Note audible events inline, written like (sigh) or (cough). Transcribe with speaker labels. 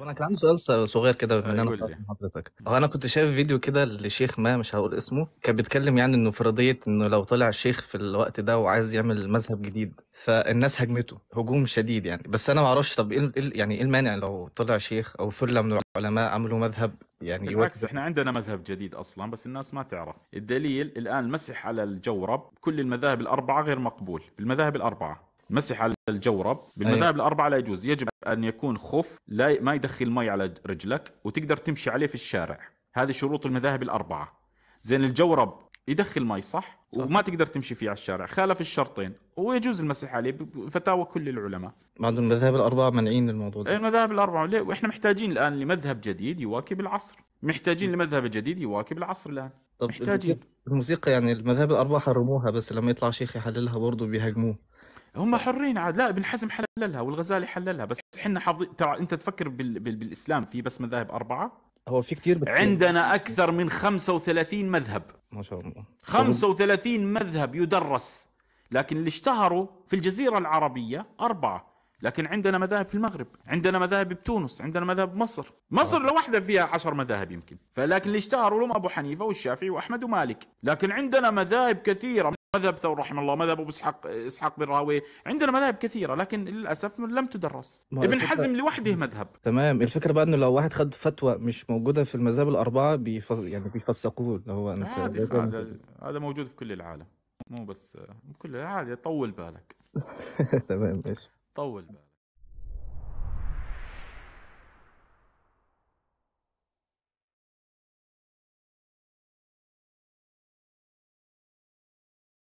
Speaker 1: طب انا كان عندي سؤال صغير كده بما ان انا حضرتك انا كنت شايف فيديو كده لشيخ ما مش هقول اسمه كان بيتكلم يعني انه فرضيه انه لو طلع الشيخ في الوقت ده وعايز يعمل مذهب جديد فالناس هجمته هجوم شديد يعني بس انا ما اعرفش طب ايه, إيه يعني ايه المانع لو طلع شيخ او فلة من العلماء عملوا مذهب يعني بالعكس
Speaker 2: احنا عندنا مذهب جديد اصلا بس الناس ما تعرف الدليل الان المسح على الجورب كل المذاهب الاربعه غير مقبول بالمذاهب الاربعه مسح على الجورب أيوه. بالمذاهب أيوة. الاربعه لا يجوز يجب ان يكون خف لا ما يدخل مي على رجلك وتقدر تمشي عليه في الشارع هذه شروط المذاهب الاربعه زين الجورب يدخل مي صح؟, صح وما تقدر تمشي فيه على الشارع خالف الشرطين ويجوز المسح عليه بفتاوى كل العلماء
Speaker 1: بعض المذاهب الاربعه مانعين الموضوع
Speaker 2: ده المذاهب الاربعه ليه واحنا محتاجين الان لمذهب جديد يواكب العصر محتاجين لمذهب جديد يواكب العصر الان طب محتاجين
Speaker 1: الموسيقى يعني المذاهب الاربعه حرموها بس لما يطلع شيخ يحللها برضه
Speaker 2: بيهاجموه هم حرين عاد لا ابن حزم حللها والغزالي حللها بس احنا حافظين ترى انت تفكر بال... بال... بالاسلام في بس مذاهب اربعه هو في كثير بتصير. عندنا اكثر من 35 مذهب ما شاء الله 35 مذهب يدرس لكن اللي اشتهروا في الجزيره العربيه اربعه لكن عندنا مذاهب في المغرب عندنا مذاهب بتونس عندنا مذاهب مصر مصر لوحدها فيها عشر مذاهب يمكن فلكن اللي اشتهروا لهم ابو حنيفه والشافعي واحمد ومالك لكن عندنا مذاهب كثيره مذهب ثور رحمه الله مذهب ابو اسحاق اسحاق بن راويه عندنا مذاهب كثيره لكن للاسف لم تدرس ابن حزم لوحده مذهب
Speaker 1: تمام الفكره بقى انه لو واحد خد فتوى مش موجوده في المذاهب الاربعه بيف... يعني بيفسقوه اللي هو انت هذا
Speaker 2: هذا موجود في كل العالم مو بس كل عادي طول بالك
Speaker 1: (laughs) تمام ماشي
Speaker 2: طول بالك